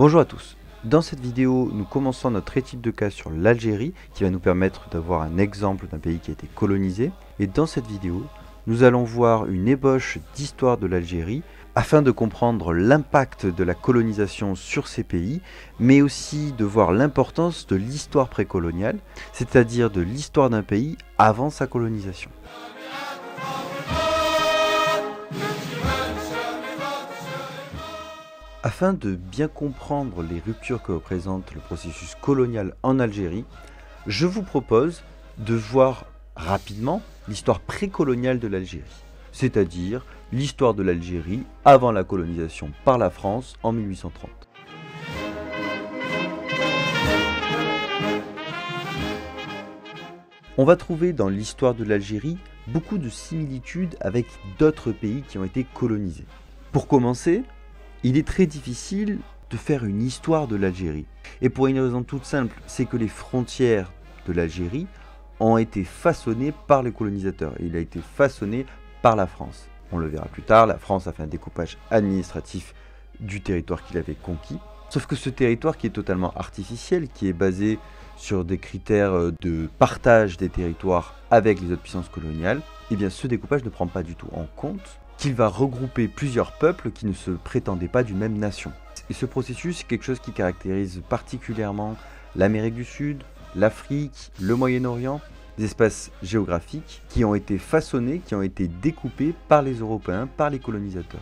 Bonjour à tous Dans cette vidéo, nous commençons notre étude de cas sur l'Algérie qui va nous permettre d'avoir un exemple d'un pays qui a été colonisé. Et dans cette vidéo, nous allons voir une ébauche d'histoire de l'Algérie afin de comprendre l'impact de la colonisation sur ces pays, mais aussi de voir l'importance de l'histoire précoloniale, c'est-à-dire de l'histoire d'un pays avant sa colonisation. Afin de bien comprendre les ruptures que représente le processus colonial en Algérie, je vous propose de voir rapidement l'histoire précoloniale de l'Algérie, c'est-à-dire l'histoire de l'Algérie avant la colonisation par la France en 1830. On va trouver dans l'histoire de l'Algérie beaucoup de similitudes avec d'autres pays qui ont été colonisés. Pour commencer, il est très difficile de faire une histoire de l'Algérie. Et pour une raison toute simple, c'est que les frontières de l'Algérie ont été façonnées par les colonisateurs. Il a été façonné par la France. On le verra plus tard, la France a fait un découpage administratif du territoire qu'il avait conquis. Sauf que ce territoire qui est totalement artificiel, qui est basé sur des critères euh, de partage des territoires avec les autres puissances coloniales, eh bien ce découpage ne prend pas du tout en compte qu'il va regrouper plusieurs peuples qui ne se prétendaient pas d'une même nation. Et ce processus est quelque chose qui caractérise particulièrement l'Amérique du Sud, l'Afrique, le Moyen-Orient, des espaces géographiques qui ont été façonnés, qui ont été découpés par les Européens, par les colonisateurs.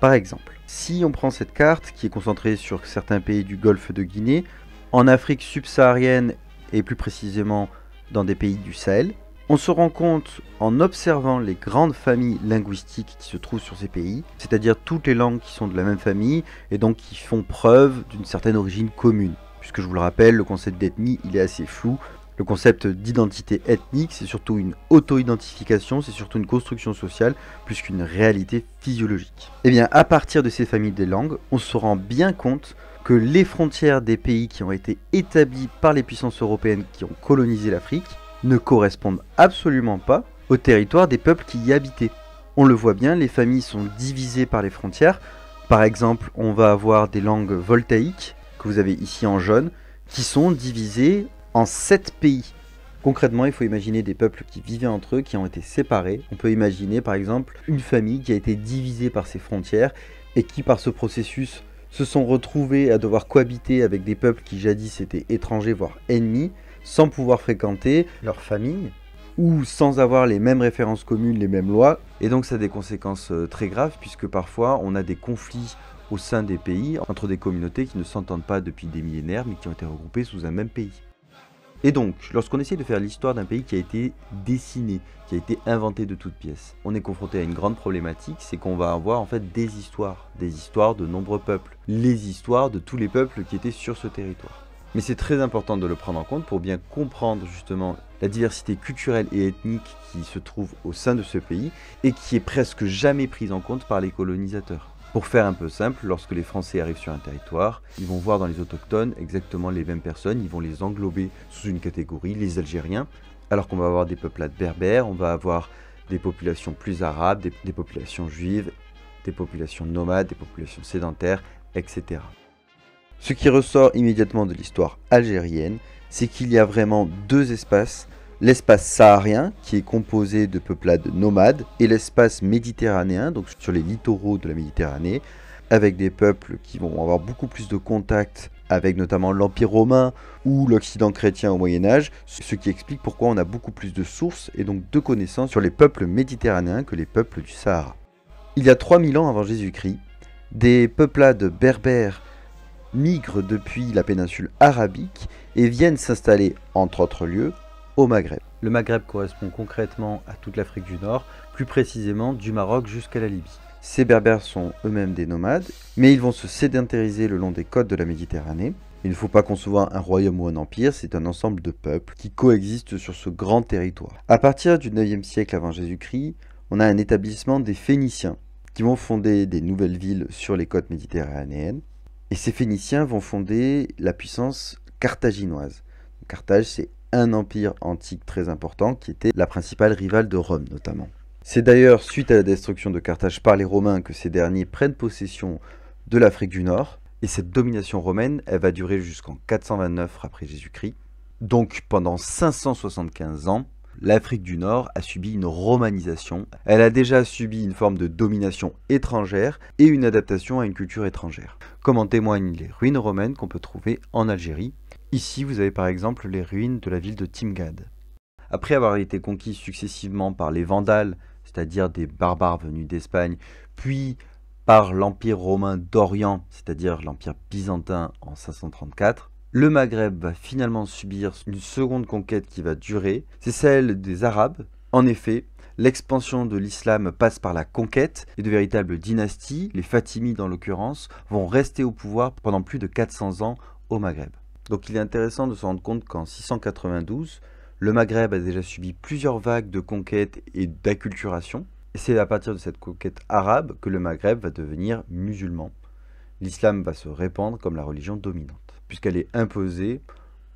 Par exemple, si on prend cette carte qui est concentrée sur certains pays du golfe de Guinée, en Afrique subsaharienne et plus précisément dans des pays du Sahel, on se rend compte en observant les grandes familles linguistiques qui se trouvent sur ces pays, c'est-à-dire toutes les langues qui sont de la même famille et donc qui font preuve d'une certaine origine commune. Puisque je vous le rappelle, le concept d'ethnie, il est assez flou. Le concept d'identité ethnique, c'est surtout une auto-identification, c'est surtout une construction sociale, plus qu'une réalité physiologique. Et eh bien, à partir de ces familles des langues, on se rend bien compte que les frontières des pays qui ont été établies par les puissances européennes qui ont colonisé l'Afrique ne correspondent absolument pas au territoire des peuples qui y habitaient. On le voit bien, les familles sont divisées par les frontières. Par exemple, on va avoir des langues voltaïques, que vous avez ici en jaune, qui sont divisées en sept pays. Concrètement, il faut imaginer des peuples qui vivaient entre eux, qui ont été séparés. On peut imaginer par exemple une famille qui a été divisée par ses frontières et qui par ce processus se sont retrouvés à devoir cohabiter avec des peuples qui jadis étaient étrangers, voire ennemis, sans pouvoir fréquenter leur famille ou sans avoir les mêmes références communes, les mêmes lois. Et donc ça a des conséquences euh, très graves puisque parfois on a des conflits au sein des pays entre des communautés qui ne s'entendent pas depuis des millénaires mais qui ont été regroupées sous un même pays. Et donc, lorsqu'on essaie de faire l'histoire d'un pays qui a été dessiné, qui a été inventé de toutes pièces, on est confronté à une grande problématique, c'est qu'on va avoir en fait des histoires, des histoires de nombreux peuples, les histoires de tous les peuples qui étaient sur ce territoire. Mais c'est très important de le prendre en compte pour bien comprendre justement la diversité culturelle et ethnique qui se trouve au sein de ce pays et qui est presque jamais prise en compte par les colonisateurs. Pour faire un peu simple, lorsque les Français arrivent sur un territoire, ils vont voir dans les autochtones exactement les mêmes personnes, ils vont les englober sous une catégorie, les Algériens, alors qu'on va avoir des peuplades berbères, on va avoir des populations plus arabes, des, des populations juives, des populations nomades, des populations sédentaires, etc. Ce qui ressort immédiatement de l'histoire algérienne, c'est qu'il y a vraiment deux espaces, l'espace saharien, qui est composé de peuplades nomades, et l'espace méditerranéen, donc sur les littoraux de la Méditerranée, avec des peuples qui vont avoir beaucoup plus de contacts avec notamment l'Empire romain ou l'Occident chrétien au Moyen Âge, ce qui explique pourquoi on a beaucoup plus de sources et donc de connaissances sur les peuples méditerranéens que les peuples du Sahara. Il y a 3000 ans avant Jésus-Christ, des peuplades berbères migrent depuis la péninsule arabique et viennent s'installer, entre autres lieux, au Maghreb. Le Maghreb correspond concrètement à toute l'Afrique du Nord, plus précisément du Maroc jusqu'à la Libye. Ces Berbères sont eux-mêmes des nomades, mais ils vont se sédentariser le long des côtes de la Méditerranée. Il ne faut pas concevoir un royaume ou un empire, c'est un ensemble de peuples qui coexistent sur ce grand territoire. À partir du 9e siècle avant Jésus-Christ, on a un établissement des Phéniciens qui vont fonder des nouvelles villes sur les côtes méditerranéennes. Et ces Phéniciens vont fonder la puissance carthaginoise. Carthage, c'est un empire antique très important qui était la principale rivale de Rome notamment. C'est d'ailleurs suite à la destruction de Carthage par les Romains que ces derniers prennent possession de l'Afrique du Nord. Et cette domination romaine, elle va durer jusqu'en 429 après Jésus-Christ. Donc pendant 575 ans, l'Afrique du Nord a subi une romanisation. Elle a déjà subi une forme de domination étrangère et une adaptation à une culture étrangère, comme en témoignent les ruines romaines qu'on peut trouver en Algérie. Ici, vous avez par exemple les ruines de la ville de Timgad. Après avoir été conquise successivement par les Vandales, c'est-à-dire des barbares venus d'Espagne, puis par l'Empire romain d'Orient, c'est-à-dire l'Empire byzantin en 534, le Maghreb va finalement subir une seconde conquête qui va durer, c'est celle des Arabes. En effet, l'expansion de l'islam passe par la conquête et de véritables dynasties, les Fatimides en l'occurrence, vont rester au pouvoir pendant plus de 400 ans au Maghreb. Donc il est intéressant de se rendre compte qu'en 692, le Maghreb a déjà subi plusieurs vagues de conquêtes et d'acculturation. Et c'est à partir de cette conquête arabe que le Maghreb va devenir musulman. L'islam va se répandre comme la religion dominante puisqu'elle est imposée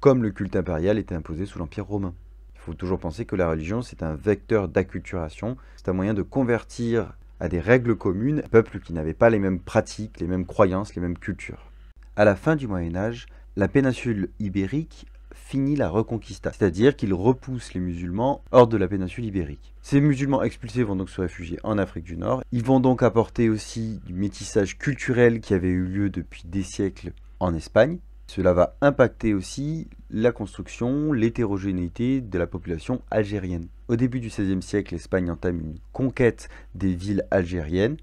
comme le culte impérial était imposé sous l'Empire romain. Il faut toujours penser que la religion, c'est un vecteur d'acculturation, c'est un moyen de convertir à des règles communes un peuple qui n'avait pas les mêmes pratiques, les mêmes croyances, les mêmes cultures. À la fin du Moyen Âge, la péninsule ibérique finit la Reconquista, c'est-à-dire qu'il repousse les musulmans hors de la péninsule ibérique. Ces musulmans expulsés vont donc se réfugier en Afrique du Nord. Ils vont donc apporter aussi du métissage culturel qui avait eu lieu depuis des siècles en Espagne, cela va impacter aussi la construction, l'hétérogénéité de la population algérienne. Au début du XVIe siècle, l'Espagne entame une conquête des villes algériennes.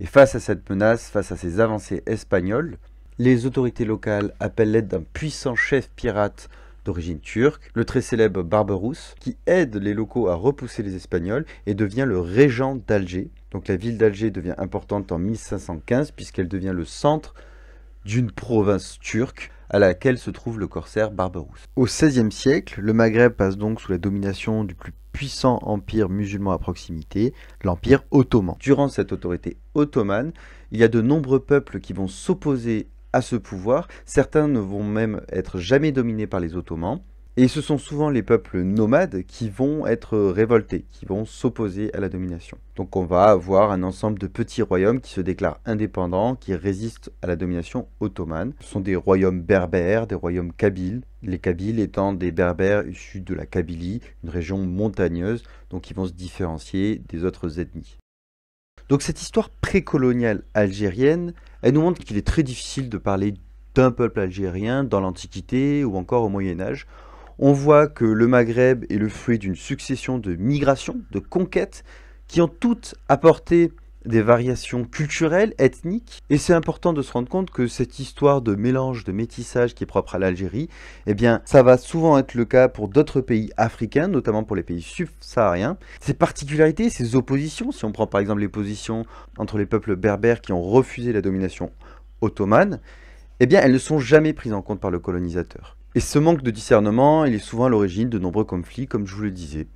Et face à cette menace, face à ces avancées espagnoles, les autorités locales appellent l'aide d'un puissant chef pirate d'origine turque, le très célèbre Barberousse, qui aide les locaux à repousser les Espagnols et devient le régent d'Alger. Donc la ville d'Alger devient importante en 1515 puisqu'elle devient le centre d'une province turque à laquelle se trouve le corsaire Barbarousse. Au XVIe siècle, le Maghreb passe donc sous la domination du plus puissant empire musulman à proximité, l'Empire ottoman. Durant cette autorité ottomane, il y a de nombreux peuples qui vont s'opposer à ce pouvoir, certains ne vont même être jamais dominés par les Ottomans, et ce sont souvent les peuples nomades qui vont être révoltés, qui vont s'opposer à la domination. Donc on va avoir un ensemble de petits royaumes qui se déclarent indépendants, qui résistent à la domination ottomane. Ce sont des royaumes berbères, des royaumes kabyles, les Kabyles étant des Berbères issus de la Kabylie, une région montagneuse, donc ils vont se différencier des autres ethnies. Donc cette histoire précoloniale algérienne, elle nous montre qu'il est très difficile de parler d'un peuple algérien dans l'Antiquité ou encore au Moyen Âge on voit que le Maghreb est le fruit d'une succession de migrations, de conquêtes, qui ont toutes apporté des variations culturelles, ethniques, et c'est important de se rendre compte que cette histoire de mélange, de métissage qui est propre à l'Algérie, eh bien, ça va souvent être le cas pour d'autres pays africains, notamment pour les pays subsahariens. Ces particularités, ces oppositions, si on prend par exemple les positions entre les peuples berbères qui ont refusé la domination ottomane, eh bien, elles ne sont jamais prises en compte par le colonisateur. Et ce manque de discernement, il est souvent à l'origine de nombreux conflits, comme je vous le disais,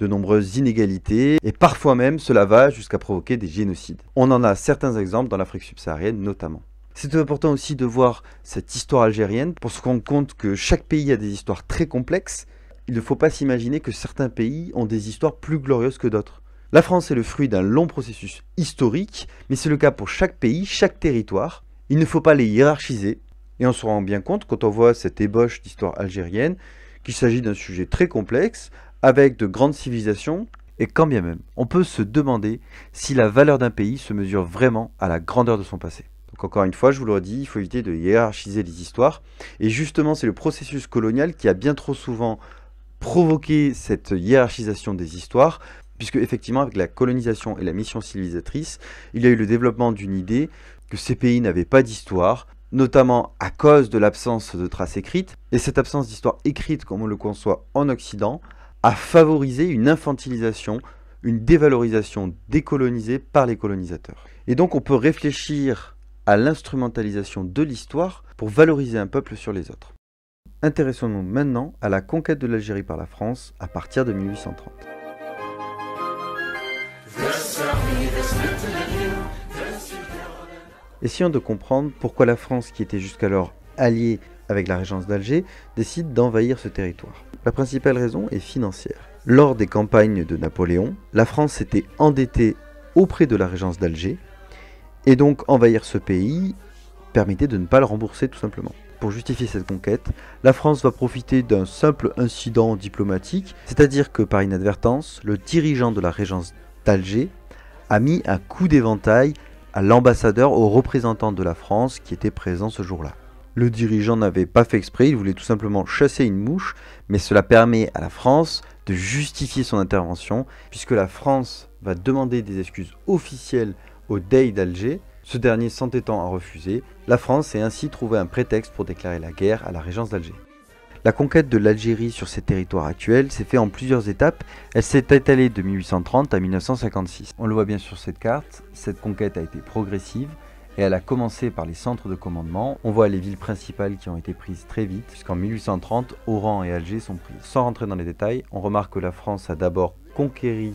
de nombreuses inégalités, et parfois même cela va jusqu'à provoquer des génocides. On en a certains exemples dans l'Afrique subsaharienne notamment. C'est important aussi de voir cette histoire algérienne pour se rendre compte que chaque pays a des histoires très complexes. Il ne faut pas s'imaginer que certains pays ont des histoires plus glorieuses que d'autres. La France est le fruit d'un long processus historique, mais c'est le cas pour chaque pays, chaque territoire. Il ne faut pas les hiérarchiser, et on se rend bien compte, quand on voit cette ébauche d'histoire algérienne, qu'il s'agit d'un sujet très complexe, avec de grandes civilisations, et quand bien même, on peut se demander si la valeur d'un pays se mesure vraiment à la grandeur de son passé. Donc encore une fois, je vous le redis, il faut éviter de hiérarchiser les histoires. Et justement, c'est le processus colonial qui a bien trop souvent provoqué cette hiérarchisation des histoires, puisque effectivement, avec la colonisation et la mission civilisatrice, il y a eu le développement d'une idée que ces pays n'avaient pas d'histoire, notamment à cause de l'absence de traces écrites, et cette absence d'histoire écrite comme on le conçoit en Occident, a favorisé une infantilisation, une dévalorisation décolonisée par les colonisateurs. Et donc on peut réfléchir à l'instrumentalisation de l'histoire pour valoriser un peuple sur les autres. Intéressons-nous maintenant à la conquête de l'Algérie par la France à partir de 1830. Essayons de comprendre pourquoi la France, qui était jusqu'alors alliée avec la régence d'Alger, décide d'envahir ce territoire. La principale raison est financière. Lors des campagnes de Napoléon, la France s'était endettée auprès de la régence d'Alger, et donc envahir ce pays permettait de ne pas le rembourser tout simplement. Pour justifier cette conquête, la France va profiter d'un simple incident diplomatique, c'est-à-dire que par inadvertance, le dirigeant de la régence d'Alger a mis à coup d'éventail l'ambassadeur, aux représentants de la France qui étaient présents ce jour-là. Le dirigeant n'avait pas fait exprès, il voulait tout simplement chasser une mouche, mais cela permet à la France de justifier son intervention, puisque la France va demander des excuses officielles au Dey d'Alger, ce dernier s'entêtant à refuser. La France s'est ainsi trouvé un prétexte pour déclarer la guerre à la régence d'Alger. La conquête de l'Algérie sur ses territoires actuels s'est faite en plusieurs étapes. Elle s'est étalée de 1830 à 1956. On le voit bien sur cette carte, cette conquête a été progressive et elle a commencé par les centres de commandement. On voit les villes principales qui ont été prises très vite, puisqu'en 1830, Oran et Alger sont prises. Sans rentrer dans les détails, on remarque que la France a d'abord conquéri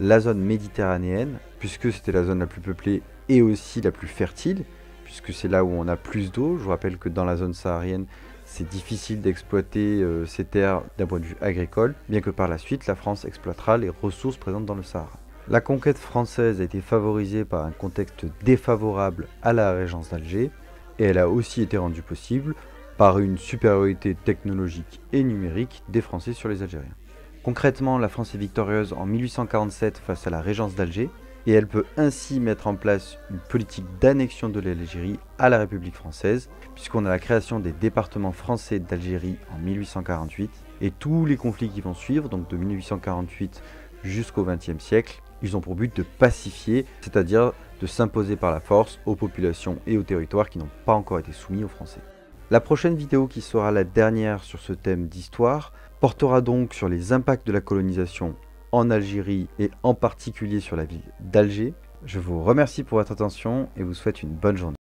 la zone méditerranéenne, puisque c'était la zone la plus peuplée et aussi la plus fertile, puisque c'est là où on a plus d'eau. Je vous rappelle que dans la zone saharienne, c'est difficile d'exploiter euh, ces terres d'un point de vue agricole, bien que par la suite la France exploitera les ressources présentes dans le Sahara. La conquête française a été favorisée par un contexte défavorable à la régence d'Alger, et elle a aussi été rendue possible par une supériorité technologique et numérique des Français sur les Algériens. Concrètement, la France est victorieuse en 1847 face à la régence d'Alger, et elle peut ainsi mettre en place une politique d'annexion de l'Algérie à la République française, puisqu'on a la création des départements français d'Algérie en 1848, et tous les conflits qui vont suivre, donc de 1848 jusqu'au XXe siècle, ils ont pour but de pacifier, c'est-à-dire de s'imposer par la force aux populations et aux territoires qui n'ont pas encore été soumis aux Français. La prochaine vidéo qui sera la dernière sur ce thème d'histoire portera donc sur les impacts de la colonisation en Algérie et en particulier sur la ville d'Alger. Je vous remercie pour votre attention et vous souhaite une bonne journée.